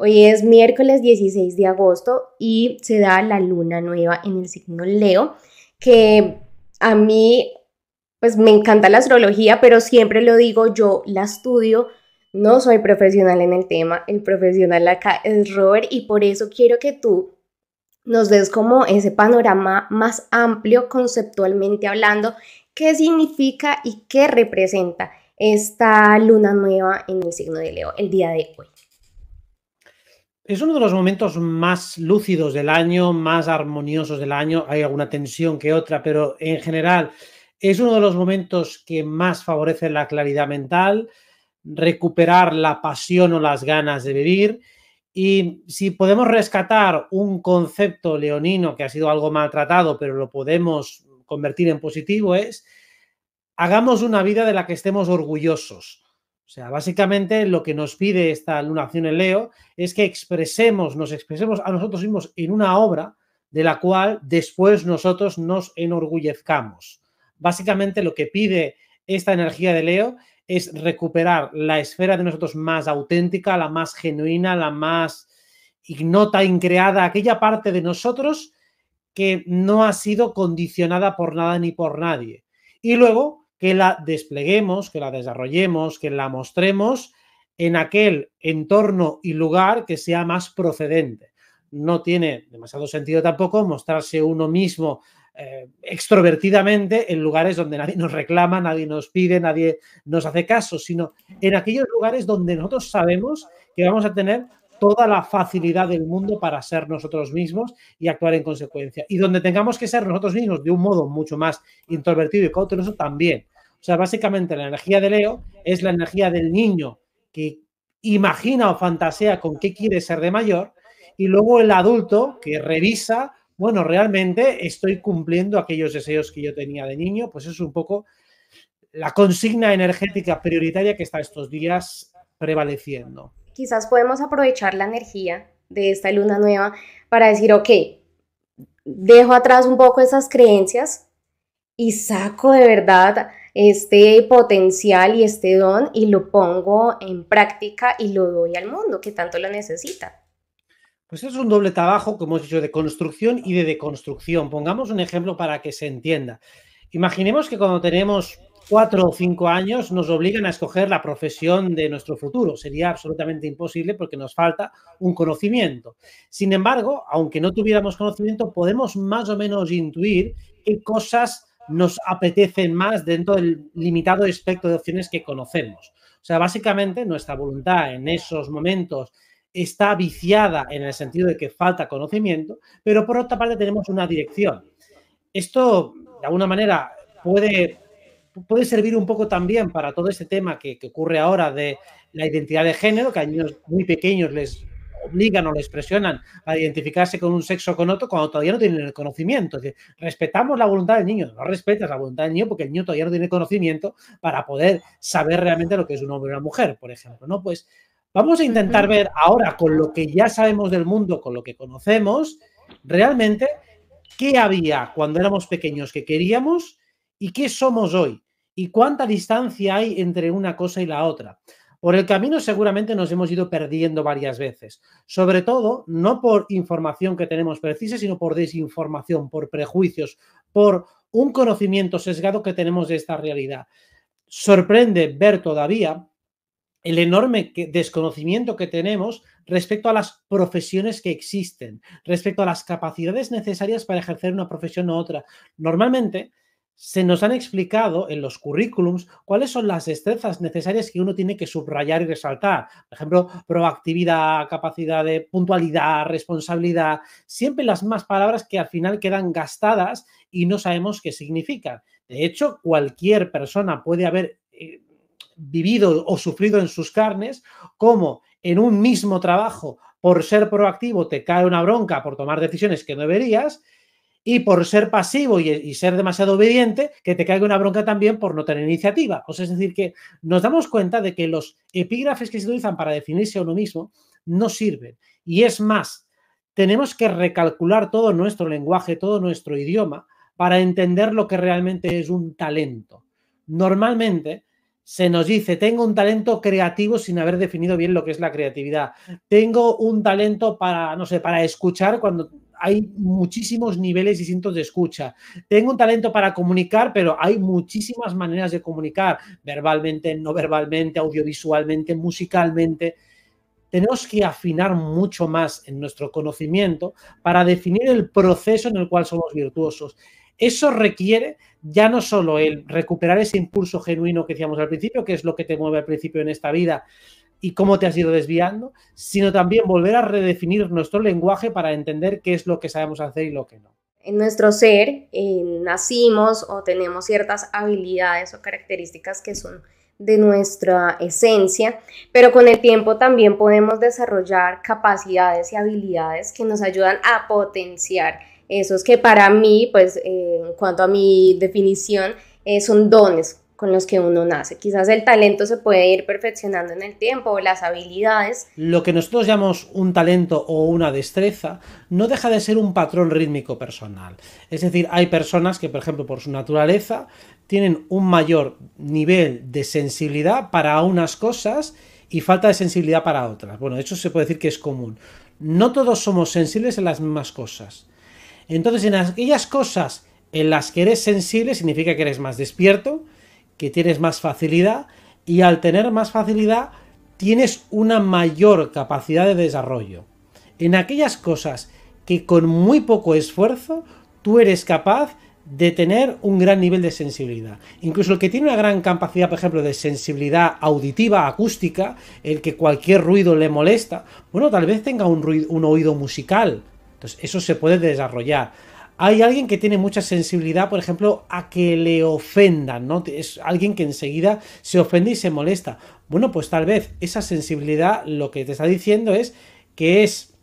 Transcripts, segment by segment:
Hoy es miércoles 16 de agosto y se da la luna nueva en el signo Leo, que a mí, pues me encanta la astrología, pero siempre lo digo, yo la estudio, no soy profesional en el tema, el profesional acá es Robert y por eso quiero que tú nos des como ese panorama más amplio conceptualmente hablando, qué significa y qué representa esta luna nueva en el signo de Leo el día de hoy es uno de los momentos más lúcidos del año, más armoniosos del año. Hay alguna tensión que otra, pero en general es uno de los momentos que más favorece la claridad mental, recuperar la pasión o las ganas de vivir. Y si podemos rescatar un concepto leonino que ha sido algo maltratado, pero lo podemos convertir en positivo, es hagamos una vida de la que estemos orgullosos. O sea, básicamente lo que nos pide esta lunación en Leo es que expresemos, nos expresemos a nosotros mismos en una obra de la cual después nosotros nos enorgullezcamos. Básicamente lo que pide esta energía de Leo es recuperar la esfera de nosotros más auténtica, la más genuina, la más ignota, increada, aquella parte de nosotros que no ha sido condicionada por nada ni por nadie. Y luego que la despleguemos, que la desarrollemos, que la mostremos en aquel entorno y lugar que sea más procedente. No tiene demasiado sentido tampoco mostrarse uno mismo eh, extrovertidamente en lugares donde nadie nos reclama, nadie nos pide, nadie nos hace caso, sino en aquellos lugares donde nosotros sabemos que vamos a tener toda la facilidad del mundo para ser nosotros mismos y actuar en consecuencia. Y donde tengamos que ser nosotros mismos de un modo mucho más introvertido y cauteloso también. O sea, básicamente la energía de Leo es la energía del niño que imagina o fantasea con qué quiere ser de mayor y luego el adulto que revisa, bueno, realmente estoy cumpliendo aquellos deseos que yo tenía de niño, pues es un poco la consigna energética prioritaria que está estos días prevaleciendo quizás podemos aprovechar la energía de esta luna nueva para decir, ok, dejo atrás un poco esas creencias y saco de verdad este potencial y este don y lo pongo en práctica y lo doy al mundo que tanto lo necesita. Pues es un doble trabajo, como hemos dicho, de construcción y de deconstrucción. Pongamos un ejemplo para que se entienda. Imaginemos que cuando tenemos cuatro o cinco años nos obligan a escoger la profesión de nuestro futuro. Sería absolutamente imposible porque nos falta un conocimiento. Sin embargo, aunque no tuviéramos conocimiento, podemos más o menos intuir qué cosas nos apetecen más dentro del limitado espectro de opciones que conocemos. O sea, básicamente nuestra voluntad en esos momentos está viciada en el sentido de que falta conocimiento, pero por otra parte tenemos una dirección. Esto, de alguna manera, puede puede servir un poco también para todo ese tema que, ocurre ahora de la identidad de género, que a niños muy pequeños les obligan o les presionan a identificarse con un sexo o con otro cuando todavía no tienen el conocimiento. respetamos la voluntad del niño, no respetas la voluntad del niño porque el niño todavía no tiene conocimiento para poder saber realmente lo que es un hombre o una mujer, por ejemplo. ¿no? Pues vamos a intentar ver ahora con lo que ya sabemos del mundo, con lo que conocemos, realmente qué había cuando éramos pequeños que queríamos y qué somos hoy y cuánta distancia hay entre una cosa y la otra. Por el camino seguramente nos hemos ido perdiendo varias veces, sobre todo no por información que tenemos precisa, sino por desinformación, por prejuicios, por un conocimiento sesgado que tenemos de esta realidad. Sorprende ver todavía el enorme desconocimiento que tenemos respecto a las profesiones que existen, respecto a las capacidades necesarias para ejercer una profesión u otra. Normalmente, se nos han explicado en los currículums cuáles son las destrezas necesarias que uno tiene que subrayar y resaltar. Por ejemplo, proactividad, capacidad de puntualidad, responsabilidad, siempre las más palabras que al final quedan gastadas y no sabemos qué significan. De hecho, cualquier persona puede haber eh, vivido o sufrido en sus carnes como en un mismo trabajo, por ser proactivo, te cae una bronca por tomar decisiones que no deberías y por ser pasivo y, ser demasiado obediente, que te caiga una bronca también por no tener iniciativa. O sea, es decir, que nos damos cuenta de que los epígrafes que se utilizan para definirse a uno mismo no sirven. Y es más, tenemos que recalcular todo nuestro lenguaje, todo nuestro idioma, para entender lo que realmente es un talento. Normalmente, se nos dice, tengo un talento creativo sin haber definido bien lo que es la creatividad. Tengo un talento para, no sé, para escuchar cuando hay muchísimos niveles distintos de escucha. Tengo un talento para comunicar, pero hay muchísimas maneras de comunicar, verbalmente, no verbalmente, audiovisualmente, musicalmente. Tenemos que afinar mucho más en nuestro conocimiento para definir el proceso en el cual somos virtuosos. Eso requiere ya no solo el recuperar ese impulso genuino que decíamos al principio, que es lo que te mueve al principio en esta vida, y cómo te has ido desviando, sino también volver a redefinir nuestro lenguaje para entender qué es lo que sabemos hacer y lo que no. En nuestro ser eh, nacimos o tenemos ciertas habilidades o características que son de nuestra esencia, pero con el tiempo también podemos desarrollar capacidades y habilidades que nos ayudan a potenciar esos que para mí, pues eh, en cuanto a mi definición, eh, son dones con los que uno nace. Quizás el talento se puede ir perfeccionando en el tiempo o las habilidades. Lo que nosotros llamamos un talento o una destreza no deja de ser un patrón rítmico personal. Es decir, hay personas que, por ejemplo, por su naturaleza, tienen un mayor nivel de sensibilidad para unas cosas y falta de sensibilidad para otras. Bueno, de hecho se puede decir que es común. No todos somos sensibles en las mismas cosas. Entonces, en aquellas cosas en las que eres sensible significa que eres más despierto, que tienes más facilidad y al tener más facilidad tienes una mayor capacidad de desarrollo. En aquellas cosas que con muy poco esfuerzo tú eres capaz de tener un gran nivel de sensibilidad. Incluso el que tiene una gran capacidad, por ejemplo, de sensibilidad auditiva, acústica, el que cualquier ruido le molesta, bueno, tal vez tenga un, oído musical. Entonces, eso se puede desarrollar. Hay alguien que tiene mucha sensibilidad, por ejemplo, a que le ofendan, ¿no? Es alguien que enseguida se ofende y se molesta. Bueno, pues tal vez esa sensibilidad lo que te está diciendo es que es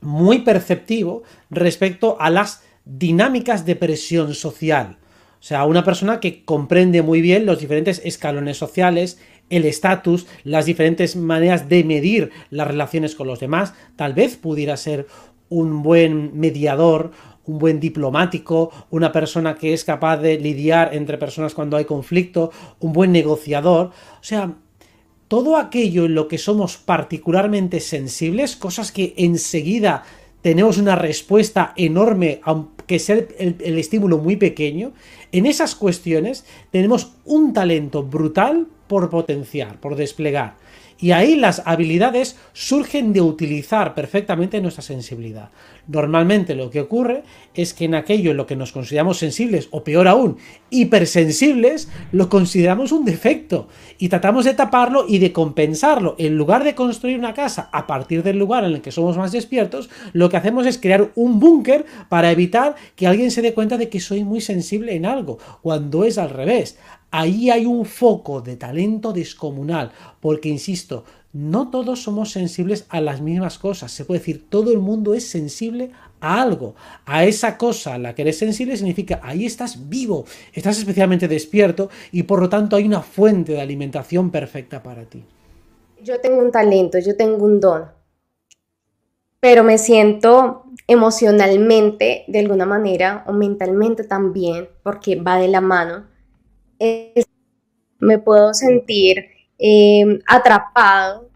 muy perceptivo respecto a las dinámicas de presión social. O sea, una persona que comprende muy bien los diferentes escalones sociales, el estatus, las diferentes maneras de medir las relaciones con los demás, tal vez pudiera ser un buen mediador un buen diplomático, una persona que es capaz de lidiar entre personas cuando hay conflicto, un buen negociador. O sea, todo aquello en lo que somos particularmente sensibles, cosas que enseguida tenemos una respuesta enorme, aunque sea el, estímulo muy pequeño, en esas cuestiones tenemos un talento brutal por potenciar, por desplegar. Y ahí las habilidades surgen de utilizar perfectamente nuestra sensibilidad. Normalmente lo que ocurre es que en aquello en lo que nos consideramos sensibles, o peor aún, hipersensibles, lo consideramos un defecto y tratamos de taparlo y de compensarlo. En lugar de construir una casa a partir del lugar en el que somos más despiertos, lo que hacemos es crear un búnker para evitar que alguien se dé cuenta de que soy muy sensible en algo, cuando es al revés. Ahí hay un foco de talento descomunal, porque insisto, no todos somos sensibles a las mismas cosas. Se puede decir, todo el mundo es sensible a algo. A esa cosa a la que eres sensible significa, ahí estás vivo, estás especialmente despierto y por lo tanto hay una fuente de alimentación perfecta para ti. Yo tengo un talento, yo tengo un don, pero me siento emocionalmente de alguna manera o mentalmente también, porque va de la mano. me puedo sentir Em, atrapado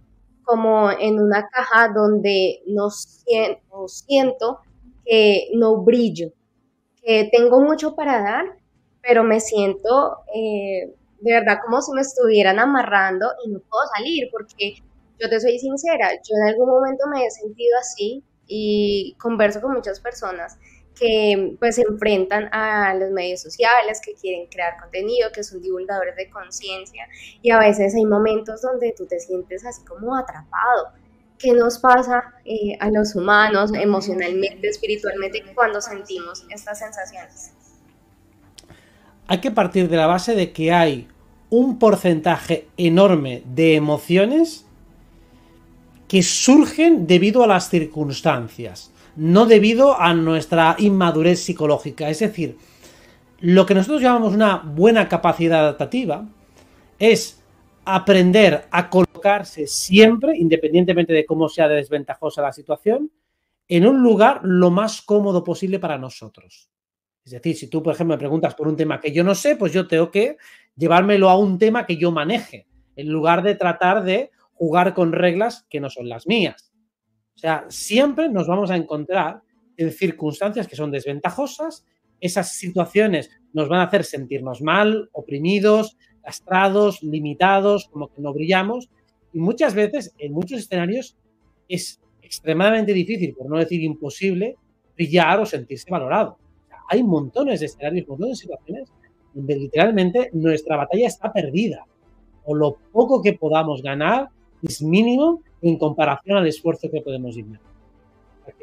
como en una caja donde no siento, que no brillo, que tengo mucho para dar, pero me siento eh, de verdad como si me estuvieran amarrando y no puedo salir, porque yo te soy sincera, yo en algún momento me he sentido así y converso con muchas personas que pues se enfrentan a los medios sociales, que quieren crear contenido, que son divulgadores de conciencia y a veces hay momentos donde tú te sientes así como atrapado. ¿Qué nos pasa eh, a los humanos emocionalmente, espiritualmente cuando sentimos estas sensaciones? Hay que partir de la base de que hay un porcentaje enorme de emociones que surgen debido a las circunstancias no debido a nuestra inmadurez psicológica. Es decir, lo que nosotros llamamos una buena capacidad adaptativa es aprender a colocarse siempre, independientemente de cómo sea desventajosa la situación, en un lugar lo más cómodo posible para nosotros. Es decir, si tú, por ejemplo, me preguntas por un tema que yo no sé, pues yo tengo que llevármelo a un tema que yo maneje, en lugar de tratar de jugar con reglas que no son las mías. O sea, siempre nos vamos a encontrar en circunstancias que son desventajosas, esas situaciones nos van a hacer sentirnos mal, oprimidos, castrados, limitados, como que no brillamos. Y muchas veces, en muchos escenarios, es extremadamente difícil, por no decir imposible, brillar o sentirse valorado. hay montones de escenarios, montones de situaciones donde literalmente nuestra batalla está perdida. O lo poco que podamos ganar es mínimo en comparación al esfuerzo que podemos invertir.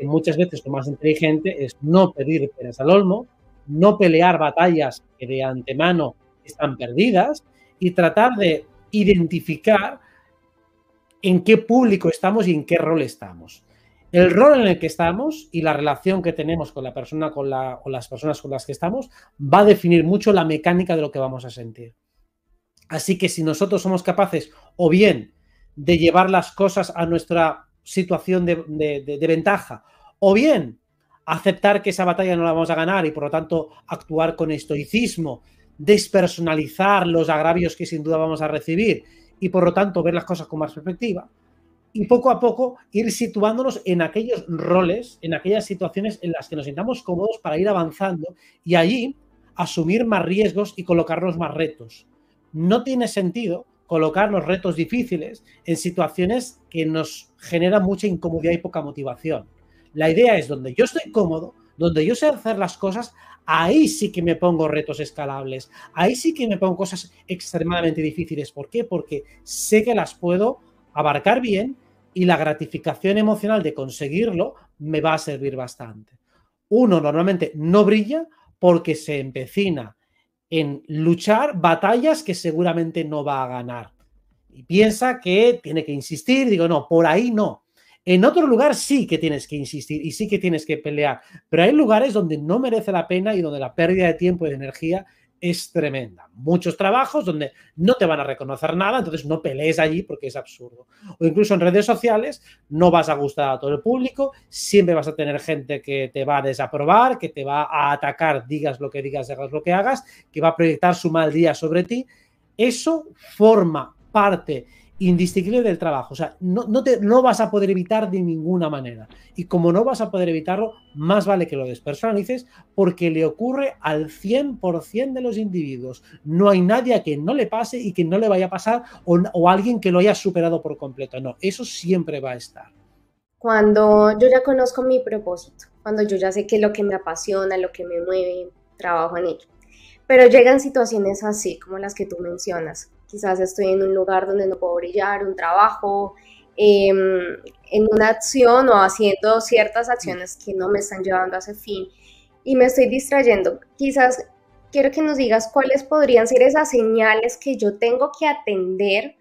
muchas veces lo más inteligente es no pedir peras al olmo, no pelear batallas que de antemano están perdidas y tratar de identificar en qué público estamos y en qué rol estamos. El rol en el que estamos y la relación que tenemos con la persona con las personas con las que estamos va a definir mucho la mecánica de lo que vamos a sentir. Así que si nosotros somos capaces o bien de llevar las cosas a nuestra situación de, ventaja. O bien aceptar que esa batalla no la vamos a ganar y por lo tanto actuar con estoicismo, despersonalizar los agravios que sin duda vamos a recibir y por lo tanto ver las cosas con más perspectiva y poco a poco ir situándonos en aquellos roles, en aquellas situaciones en las que nos sintamos cómodos para ir avanzando y allí asumir más riesgos y colocarnos más retos. No tiene sentido colocar los retos difíciles en situaciones que nos generan mucha incomodidad y poca motivación. La idea es donde yo estoy cómodo, donde yo sé hacer las cosas, ahí sí que me pongo retos escalables, ahí sí que me pongo cosas extremadamente difíciles. ¿Por qué? Porque sé que las puedo abarcar bien y la gratificación emocional de conseguirlo me va a servir bastante. Uno normalmente no brilla porque se empecina en luchar batallas que seguramente no va a ganar. Y piensa que tiene que insistir, digo, no, por ahí no. En otro lugar sí que tienes que insistir y sí que tienes que pelear, pero hay lugares donde no merece la pena y donde la pérdida de tiempo y de energía es tremenda. Muchos trabajos donde no te van a reconocer nada, entonces no pelees allí porque es absurdo. O incluso en redes sociales no vas a gustar a todo el público, siempre vas a tener gente que te va a desaprobar, que te va a atacar, digas lo que digas, hagas lo que hagas, que va a proyectar su mal día sobre ti. Eso forma parte indistinguible del trabajo. O sea, no, te, no vas a poder evitar de ninguna manera. Y como no vas a poder evitarlo, más vale que lo despersonalices porque le ocurre al 100% de los individuos. No hay nadie a quien no le pase y que no le vaya a pasar o, alguien que lo haya superado por completo. No, eso siempre va a estar. Cuando yo ya conozco mi propósito, cuando yo ya sé qué lo que me apasiona, lo que me mueve, trabajo en ello. Pero llegan situaciones así como las que tú mencionas, quizás estoy en un lugar donde no puedo brillar, un trabajo, em, en una acción o haciendo ciertas acciones que no me están llevando a ese fin y me estoy distrayendo. Quizás quiero que nos digas cuáles podrían ser esas señales que yo tengo que atender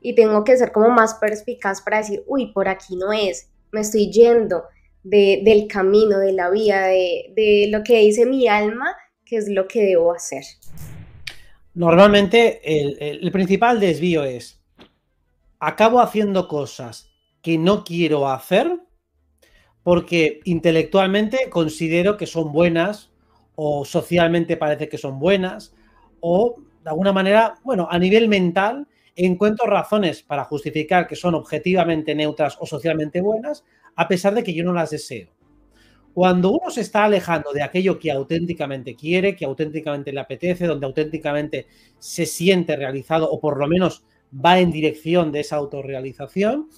y tengo que ser como más perspicaz para decir, uy, por aquí no es, me estoy yendo del camino, de la vía, de, de lo que dice mi alma, que es lo que debo hacer. Normalmente el, principal desvío es, acabo haciendo cosas que no quiero hacer porque intelectualmente considero que son buenas o socialmente parece que son buenas o de alguna manera, bueno, a nivel mental encuentro razones para justificar que son objetivamente neutras o socialmente buenas a pesar de que yo no las deseo. Cuando uno se está alejando de aquello que auténticamente quiere, que auténticamente le apetece, donde auténticamente se siente realizado o por lo menos va en dirección de esa autorrealización,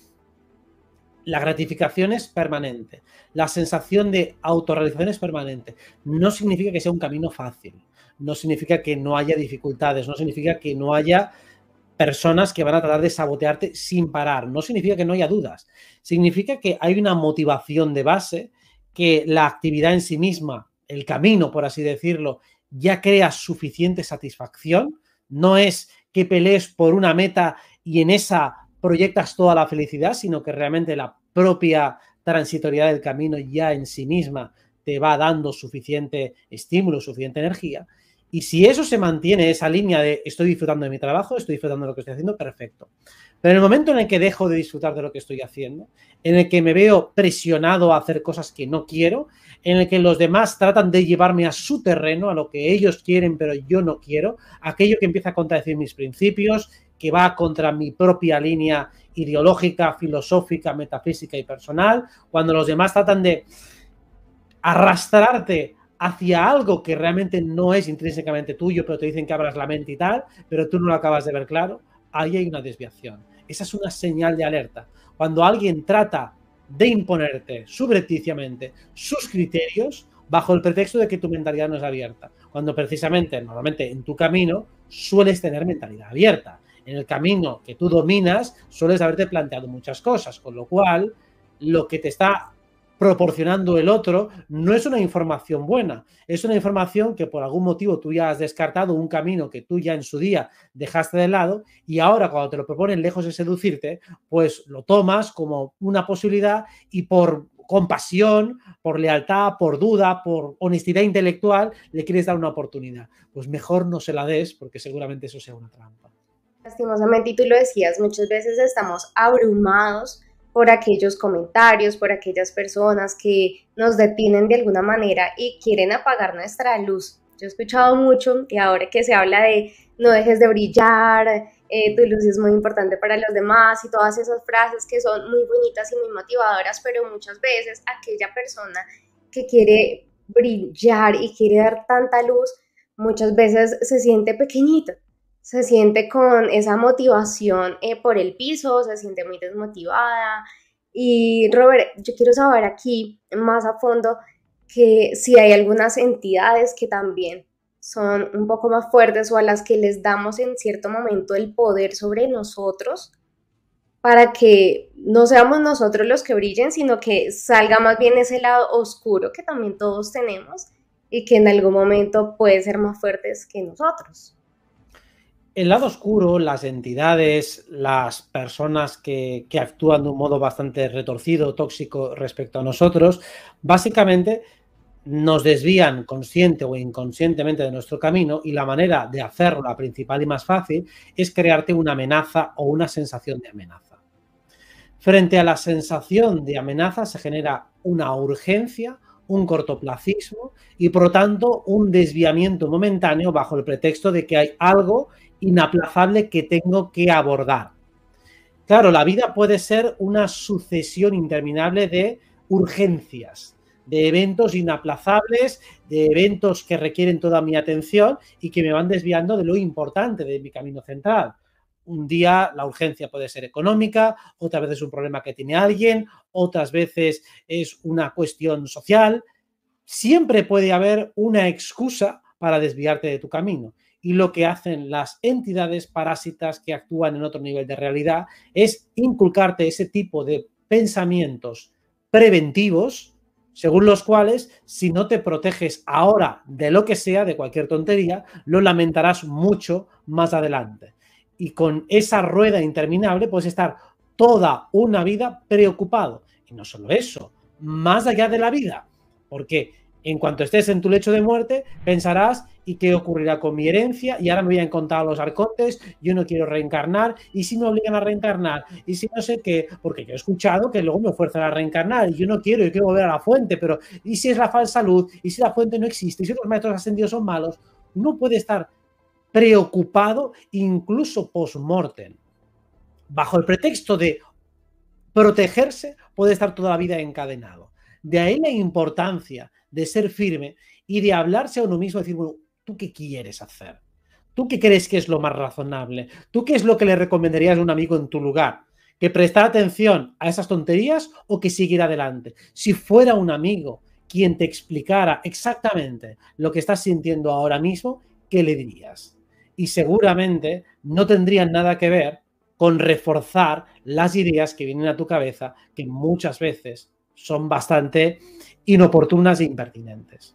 la gratificación es permanente, la sensación de autorrealización es permanente. No significa que sea un camino fácil, no significa que no haya dificultades, no significa que no haya personas que van a tratar de sabotearte sin parar, no significa que no haya dudas, significa que hay una motivación de base que la actividad en sí misma, el camino, por así decirlo, ya crea suficiente satisfacción. No es que pelees por una meta y en esa proyectas toda la felicidad, sino que realmente la propia transitoriedad del camino ya en sí misma te va dando suficiente estímulo, suficiente energía. Y si eso se mantiene, esa línea de estoy disfrutando de mi trabajo, estoy disfrutando de lo que estoy haciendo, perfecto. Pero en el momento en el que dejo de disfrutar de lo que estoy haciendo, en el que me veo presionado a hacer cosas que no quiero, en el que los demás tratan de llevarme a su terreno, a lo que ellos quieren, pero yo no quiero, aquello que empieza a contradecir mis principios, que va contra mi propia línea ideológica, filosófica, metafísica y personal, cuando los demás tratan de arrastrarte hacia algo que realmente no es intrínsecamente tuyo, pero te dicen que abras la mente y tal, pero tú no lo acabas de ver claro, ahí hay una desviación. Esa es una señal de alerta. Cuando alguien trata de imponerte subrepticiamente sus criterios bajo el pretexto de que tu mentalidad no es abierta, cuando precisamente, normalmente en tu camino, sueles tener mentalidad abierta. En el camino que tú dominas, sueles haberte planteado muchas cosas, con lo cual lo que te está proporcionando el otro, no es una información buena. Es una información que por algún motivo tú ya has descartado un camino que tú ya en su día dejaste de lado y ahora cuando te lo proponen lejos de seducirte, pues lo tomas como una posibilidad y por compasión, por lealtad, por duda, por honestidad intelectual, le quieres dar una oportunidad. Pues mejor no se la des porque seguramente eso sea una trampa. Lastimosamente, tú lo decías, muchas veces estamos abrumados por aquellos comentarios, por aquellas personas que nos detienen de alguna manera y quieren apagar nuestra luz. Yo he escuchado mucho y ahora que se habla de no dejes de brillar, eh, tu luz es muy importante para los demás y todas esas frases que son muy bonitas y muy motivadoras, pero muchas veces aquella persona que quiere brillar y quiere dar tanta luz, muchas veces se siente pequeñita se siente con esa motivación eh, por el piso, se siente muy desmotivada. Y Robert, yo quiero saber aquí más a fondo que si hay algunas entidades que también son un poco más fuertes o a las que les damos en cierto momento el poder sobre nosotros para que no seamos nosotros los que brillen, sino que salga más bien ese lado oscuro que también todos tenemos y que en algún momento puede ser más fuertes que nosotros el lado oscuro, las entidades, las personas que, actúan de un modo bastante retorcido, tóxico respecto a nosotros, básicamente nos desvían consciente o inconscientemente de nuestro camino y la manera de hacerlo, la principal y más fácil, es crearte una amenaza o una sensación de amenaza. Frente a la sensación de amenaza se genera una urgencia, un cortoplacismo y por lo tanto un desviamiento momentáneo bajo el pretexto de que hay algo inaplazable que tengo que abordar. Claro, la vida puede ser una sucesión interminable de urgencias, de eventos inaplazables, de eventos que requieren toda mi atención y que me van desviando de lo importante de mi camino central. Un día la urgencia puede ser económica, otra vez es un problema que tiene alguien, otras veces es una cuestión social. Siempre puede haber una excusa para desviarte de tu camino y lo que hacen las entidades parásitas que actúan en otro nivel de realidad es inculcarte ese tipo de pensamientos preventivos, según los cuales si no te proteges ahora de lo que sea, de cualquier tontería, lo lamentarás mucho más adelante. Y con esa rueda interminable puedes estar toda una vida preocupado. Y no solo eso, más allá de la vida, porque en cuanto estés en tu lecho de muerte, pensarás, ¿y qué ocurrirá con mi herencia? Y ahora me voy a encontrar los arcontes, yo no quiero reencarnar, ¿y si me obligan a reencarnar? ¿Y si no sé qué? Porque yo he escuchado que luego me fuerzan a reencarnar, y yo no quiero, yo quiero volver a la fuente, pero ¿y si es la falsa luz? ¿Y si la fuente no existe? ¿Y si los maestros ascendidos son malos? No puede estar preocupado incluso post-mortem. Bajo el pretexto de protegerse, puede estar toda la vida encadenado. De ahí la importancia de ser firme y de hablarse a uno mismo, decir, bueno, ¿tú qué quieres hacer? ¿Tú qué crees que es lo más razonable? ¿Tú qué es lo que le recomendarías a un amigo en tu lugar? ¿Que prestar atención a esas tonterías o que siguiera adelante? Si fuera un amigo quien te explicara exactamente lo que estás sintiendo ahora mismo, ¿qué le dirías? Y seguramente no tendrían nada que ver con reforzar las ideas que vienen a tu cabeza, que muchas veces son bastante inoportunas e impertinentes.